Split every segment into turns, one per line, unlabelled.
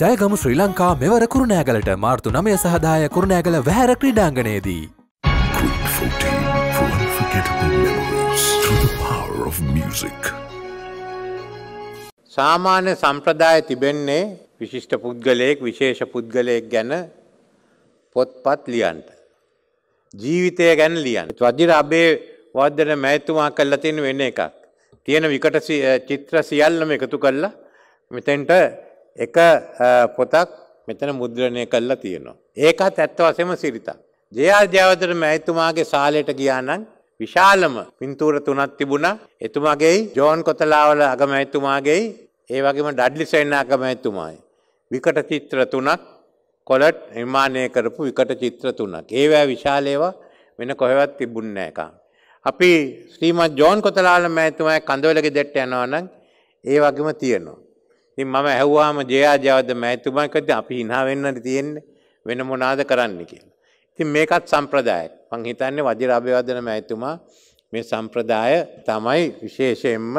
ජයගම ශ්‍රී ලංකා මෙවර කුරුණෑගලට මාර්තු නමය සහදාය කුරුණෑගල වැහැර ක්‍රඩාංගනයේදී. සාමාන්‍ය සම්ප්‍රදාය තිබෙන්නේ විශිෂ්ට පුද්ගලයෙක් විශේෂ පුද්ගලයෙක් ගැන පොත්පත් ලියන්ට. ජීවිතය ගැන ලියන්. වජිර අබේ වදදන මැතුමා කල්ල තියෙන වෙන්න එකක්. තියෙන විකට චිත්‍ර සියල්ලම එකතු කල්ලා මෙතෙන්ට එක පොතක් මෙතන මුද්‍රණය කල්ලා තියෙනවා. ඒකත් ඇත්ත වසම සිරිතා. ජයාජ්‍යාවතර මැයිතුමාගේ සාලයට ගියානන් විශාලම පින්තූර තුනත් තිබුණ එතුමාගේ ජෝන් කොතලාවල අගමැතුමාගේ ඒ වගේම ඩඩ්ලි සෙන්න අගමැතුමායි. විකට චිත්‍ර තුනක් කොලට් නිර්මාණය කරපු විකට චිත්‍ර තුනක්. ඒවෑ විශාලේවා වෙන කොහෙවත් තිබුන්න එක. අපි ශ්‍රීමත් ජෝන් කොතලාල මැතුමයි කඳවලගේ දෙට්ට යනවනන් ඒ වගේම තියෙනවා. ඉතින් මම ඇහුවාම ජයා ජයවද මෑතුමා කිව්ද අපි hina වෙන්නට තියෙන්නේ වෙන මොනවාද කරන්න කියලා. ඉතින් මේකත් සම්ප්‍රදායක්. මං හිතන්නේ වජිරාභිවදන මෑතුමා මේ සම්ප්‍රදාය තමයි විශේෂයෙන්ම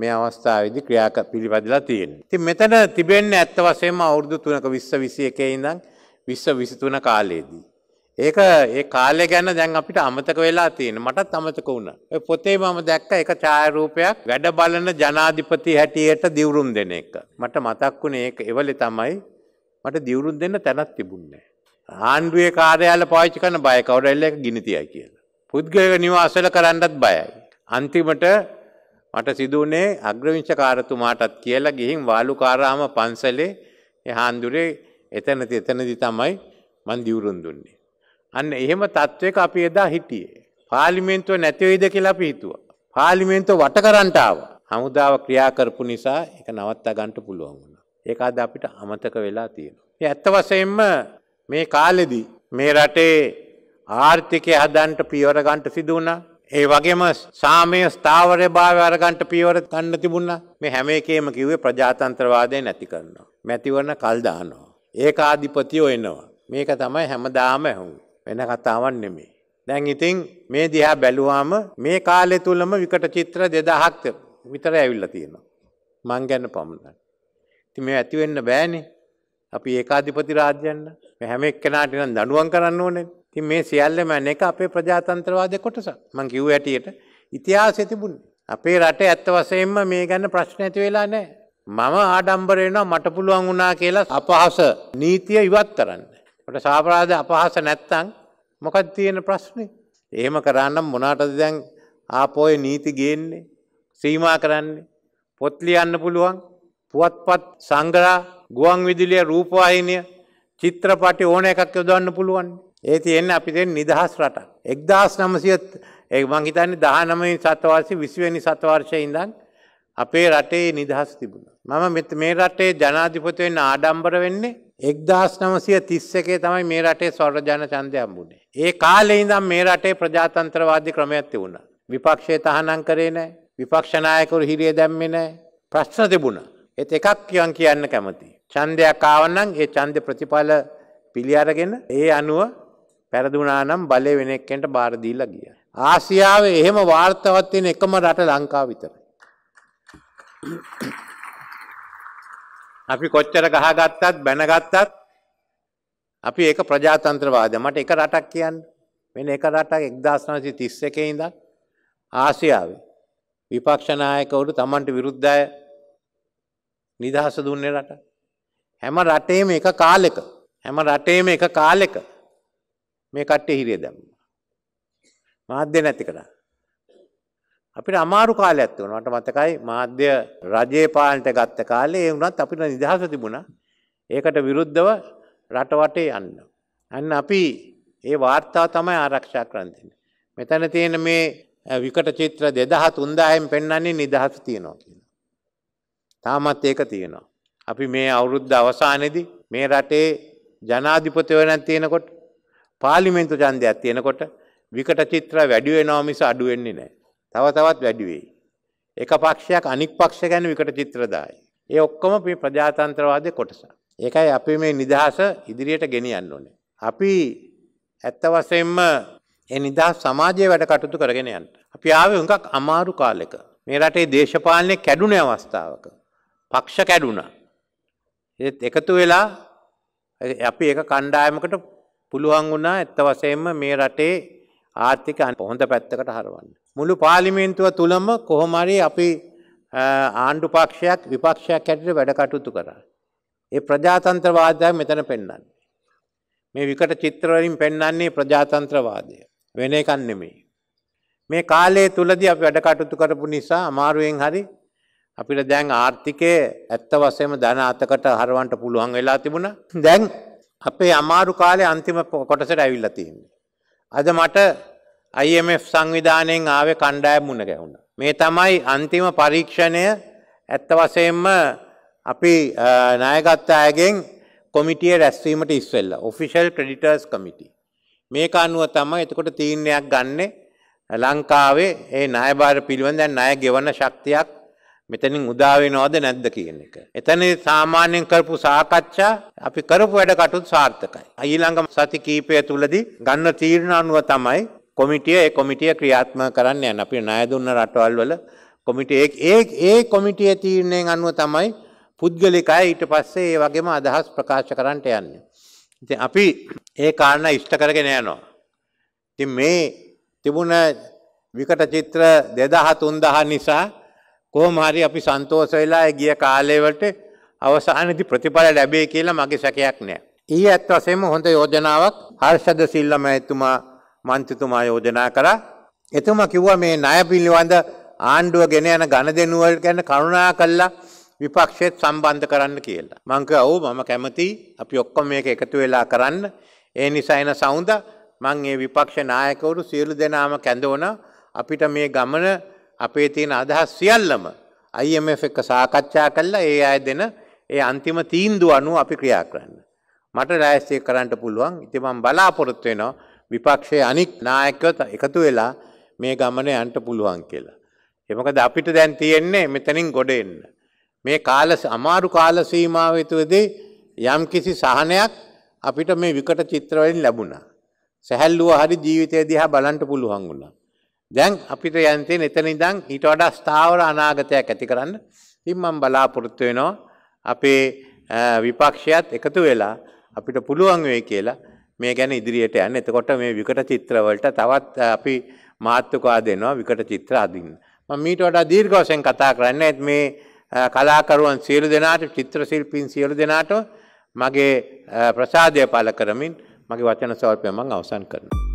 මේ අවස්ථාවේදී ක්‍රියාක පිළිපදලා තියෙන්නේ. ඉතින් මෙතන තිබෙන්නේ ඇත්ත වශයෙන්ම අවුරුදු 3ක 20 21 ඉඳන් 20 23 කාලයේදී ඒක ඒ කාලය ගැන දැන් අපිට අමතක වෙලා තියෙන මටත් අමතක වුණ. පොතේ මම දැක්ක එක ඡායරූපයක් වැඩ බලන ජනාධිපති හැටියට දිවුරුම් දෙන එක. මට මතක් වුණේ ඒක එවලේ තමයි මට දිවුරුම් දෙන්න තැනක් තිබුණේ ආණ්ඩුවේ කාර්යාල පාවිච්චි කරන බය කවුරුල්ල එක ගිනි තියයි කියලා. පුද්ගලික නිවාසවල කරන්නත් බයයි. අන්තිමට මට සිදු වුණේ අග්‍රවිංශකාරතුමාටත් කියලා ගිහින් වාලුකාරාම පන්සලේ ඒ හාන්දුරේ එතනදි එතනදි තමයි මන් දිවුරුම් දුන්නේ. අන්න එහෙම තත්ත්වයක අපි එදා හිටියේ. පාර්ලිමේන්තුව නැතිවෙයිද කියලා අපි හිතුවා. පාර්ලිමේන්තුව වට කරන්ට ආවා. හමුදාව ක්‍රියා කරපු නිසා ඒක නවත්තා ගන්න පුළුවන් වුණා. ඒක අද අපිට අමතක වෙලා තියෙනවා. ඒ ඇත්ත වශයෙන්ම මේ කාලෙදී මේ රටේ ආර්ථිකය හදන්ට පියවර ගන්නට සිදු වුණා. ඒ වගේම සාමය ස්ථාවරය භාවය අරගන්ට පියවර ගන්න තිබුණා. මේ හැම එකේම කිව්වේ ප්‍රජාතන්ත්‍රවාදය නැති කරනවා. මැතිවරණ කල් දානවා. ඒකාධිපතියෝ එනවා. මේක තමයි හැමදාම ඇහුන්නේ. වෙන කතාවක් නෙමෙයි. දැන් ඉතින් මේ දිහා බැලුවාම මේ කාලය තුලම විකට චිත්‍ර 2000ක් විතර ඇවිල්ලා තියෙනවා. මං ගැන පමණයි. ඉතින් මේ ඇති වෙන්න බෑනේ. අපි ඒකාධිපති රාජ්‍යන්න මේ හැම එක්කෙනාට නම් දඬුවම් කරන්න ඕනේ. ඉතින් මේ සියල්ලම එක අපේ ප්‍රජාතන්ත්‍රවාදයේ කොටසක්. මං කිව්ව හැටියට ඉතිහාසෙ තිබුණේ. අපේ රටේ ඇත්ත වශයෙන්ම මේ ගැන ප්‍රශ්න ඇති වෙලා නැහැ. මම ආඩම්බර වෙනවා මට පුළුවන් වුණා කියලා අපහස නීතිය ඉවත් කරන්න. ට සාපරාධ අපහස නැත්තං මොකක් තියෙන ප්‍රශ්නේ. ඒම කරන්නම් මොනාටද දැන් ආපෝය නීති ගේන්නේ සීමා කරන්නේ. පොත්ලියන්න පුළුවන් පුවත්පත් සංගරා ගුවන් විදිලිය රූපවාහිනය චිත්‍රපටි ඕන එකක් යොදන්න පුළුවන්. ඒ තියෙන්න අපිතෙන් නිදහස් රට. එක්දහස් නමසියත් ඒ මංහිතන්නේ දහනමයි සතවාසි විසිවනි සතවර්ෂය ඉඳන් අපේ රටේ නිදහස් තිබුණ. මම මෙ මේ රටේ ජනාධිපතිවෙන්න ආඩම්බර වෙන්නේ එක්දස් නමසය තිස්සකේ තමයි මේ රටේ ස්වර්ජන චන්දය අම්බුණේ. ඒ කාලෙ ඉඳම් මේ රටේ ප්‍රජාතන්ත්‍රවාදී ක්‍රමයක්ති වුණ. විපක්ෂය තහනම් කරේ නෑ විපක්ෂනායකරු හිරිය දැම්මි නෑ ප්‍රශ්න තිබුණ. එත් එකක් කියන් කියන්න කැමති. චන්දයක් ආවන්නන් ඒ චන්ද ප්‍රතිඵල පිළියරගෙන ඒ අනුව පැරදුනානම් බලය වෙනෙක්කෙන්ට බාරදීල ගිය. ආසියාව එහෙම වාර්තවත්වෙන එකම රට ලංකා විතර. Thank you. අපි කොච්චර ගහගත්තත් බැනගත්තත් අපි ඒක ප්‍රජාතන්ත්‍රවාදය මට එක රටක් කියන්න වෙන එක රටක් එක්දස් නවසි තිස්ස එකේ ඉඳන් ආසියාවේ විපක්ෂනායකවරු තමන්ට විරුද්ධය නිදහස දුන්නේ රට. හැම රටේම එක කාලෙක හැම රටේම එක කාලෙක මේ කට්ටේ හිරිය දැම්ම. මාධ්‍ය නැති කරා. අපිට අමාරු කාලයක් තිබුණා. මට මතකයි මාධ්‍ය රජයේ පාලනයට ගත්ත කාලේ ඒ වුණත් අපිට නිදහස තිබුණා. ඒකට විරුද්ධව රටවටේ යන්න. අන්න අපි ඒ වාර්තාව තමයි ආරක්ෂා කරන්නේ. මෙතන තියෙන මේ විකට චිත්‍ර 2000 3000න් පෙන්වන්නේ නිදහස තියනවා කියලා. තාමත් ඒක තියෙනවා. අපි මේ අවුරුද්ද අවසානයේදී මේ රටේ ජනාධිපතිවරණක් තියෙනකොට පාර්ලිමේන්තු ඡන්දයක් තියෙනකොට විකට චිත්‍ර වැඩි වෙනවා මිස අඩු වෙන්නේ නැහැ. තව තවත් වැඩි වෙයි. එක පක්ෂයක් අනික් පක්ෂ ගැන විකට චිත්‍රදායි. ඒ ඔක්කොම මේ ප්‍රජාතන්ත්‍රවාදය කොටස. ඒකයි අපි මේ නිදහස ඉදිරියට ගෙනියන්න ඕනේ. අපි ඇත්ත වශයෙන්ම ඒ නිදහස් සමාජයේ වැඩ කටයුතු කරගෙන යන්න. අපි ආවේ හුඟක් අමාරු කාලෙක. මේ රටේ දේශපාලනය කැඩුණ අවස්ථාවක. පක්ෂ කැඩුණා. ඒත් එකතු වෙලා අපි ඒක කණ්ඩායමකට පුළුවන් වුණා ඇත්ත වශයෙන්ම මේ රටේ ආර්ථික හොඳ පැත්තකට හරවන්න. මුළු පාලිමේන්තුව තුළම කොහොමරි අපි ආණ්ඩු පක්ෂයක් විපක්ෂයක් ඇටට වැඩකටයුතු කරා. ඒ ප්‍රජාතන්ත්‍රවාදයක් මෙතන පෙන්න්නන්නේ. මේ විකට චිත්‍රවලින් පෙන්න්නන්නේ ප්‍රජාතන්ත්‍රවාදය වෙන එකන් නෙමෙයි. මේ කාලේ තුලදී අපි වැඩකටයුතු කරපු නිසා අමාරුවෙන් හරි අපිට දැන් ආර්ථිකය ඇත්ත වසයම ධන අතකට හරවන්ට පුළුවන් වෙලා තිබුණ දැන් අපේ අමාරු කාලය අන්තිම කොටසට ඇවිල්ල තියන්නේ. අද මට IMF සංවිධානයෙන් ආවේ කණ්ඩායම් මුණ ගැහුණ. මේ තමයි අන්තිම පරීක්ෂණය ඇත්ත වශයෙන්ම අපි නායගත්ත අයගෙන් කොමිටිය රැස්වීමට ඉස්වෙල්ල ඔෆිෂල් ක්‍රඩිටර්ස් කමිටි. මේක අනුව තම එතකොට තීරණයක් ගන්නේ ලංකාවේ ඒ නායභාර පිළිබඳ ණය ගෙවන ශක්තියක් මෙතනින් උදාවෙනවද නැද්ද කියන එක. එතන සාමාන්‍යයෙන් කරපු සාකච්ඡා අපි කරපු වැඩ කටයුතු සාර්ථකයි. ඊළඟ සති කීපය තුලදී ගන්න තීරණ අනුව තමයි කොමිටිය ඒ කොමිටිය ක්‍රියාත්මක කරන්න යන අපි ණය දුන්න රටවල් වල කොමිටිය ඒ ඒ කොමිටිය තීරණයෙන් අනුව තමයි පුද්ගලිකය ඊට පස්සේ ඒ වගේම අදහස් ප්‍රකාශ කරන්නට යන්නේ. ඉතින් අපි ඒ කාරණා ඉෂ්ට කරගෙන යනවා. ඉතින් මේ තිබුණ විකට චිත්‍ර 2000 3000 නිසා කොහොම හරි අපි සන්තෝෂ වෙලා ගිය කාලේ වලට අවසානයේදී ප්‍රතිඵල ලැබෙයි කියලා මගේ සැකයක් නෑ. ඊයේ අත් වශයෙන්ම හොඳ යෝජනාවක් හර්ෂද සිල්ලා මහත්මයා මන්ත්‍රතුමා යෝජනා කරා එතුම කිව්ව මේ ණය පිළිබඳ ආණ්ඩුව ගෙන යන ගණ දෙනුවල් ගැන කරුණා කළා විපක්ෂයත් සම්බන්ධ කරන්න කියලා. මං කිව්වා ඔව් මම කැමතියි අපි ඔක්කොම මේක එකතු වෙලා කරන්න. ඒ නිසා එන සවුඳ මං මේ විපක්ෂ නායකවරු සියලු දෙනාම කැඳවන අපිට මේ ගමන අපේ තියෙන අදහස් සියල්ලම IMF එක්ක සාකච්ඡා කළා ඒ අය දෙන ඒ අන්තිම තීන්දුව අනුව අපි ක්‍රියා කරන්න. මට රාජ්‍යය කරන්න පුළුවන්. ඉතින් මම බලාපොරොත්තු වෙනවා විපක්ෂයේ අනික් නායකයෝ එකතු වෙලා මේ ගමන යන්න පුළුවන් කියලා. ඒ මොකද අපිට දැන් තියෙන්නේ මෙතනින් ගොඩ එන්න. මේ කාල අමාරු කාල සීමාව තුළදී යම්කිසි සහනයක් අපිට මේ විකට චිත්‍ර වලින් ලැබුණා. සැහැල්ලුව හරි ජීවිතය දිහා බලන්න පුළුවන් වුණා. දැන් අපිට යන් තියෙන එතන ඉඳන් ඊට වඩා ස්ථාවර අනාගතයක් ඇති කරන්න ඉතින් මම බලාපොරොත්තු වෙනවා අපේ විපක්ෂයත් එකතු වෙලා අපිට පුළුවන් වෙයි කියලා මේ ගැන ඉදිරියට යන්න. එතකොට මේ විකට චිත්‍රවලට තවත් අපි මාතෘකා දෙනවා විකට චිත්‍ර අදින්න. මම මීට වඩා දීර්ඝ වශයෙන් කතා කරන්නේ මේ කලාකරුවන් සියලු දෙනාට චිත්‍ර ශිල්පීන් සියලු දෙනාට මගේ ප්‍රසාදය පළ කරමින් මගේ වචන ස්වල්පය මම අවසන් කරනවා.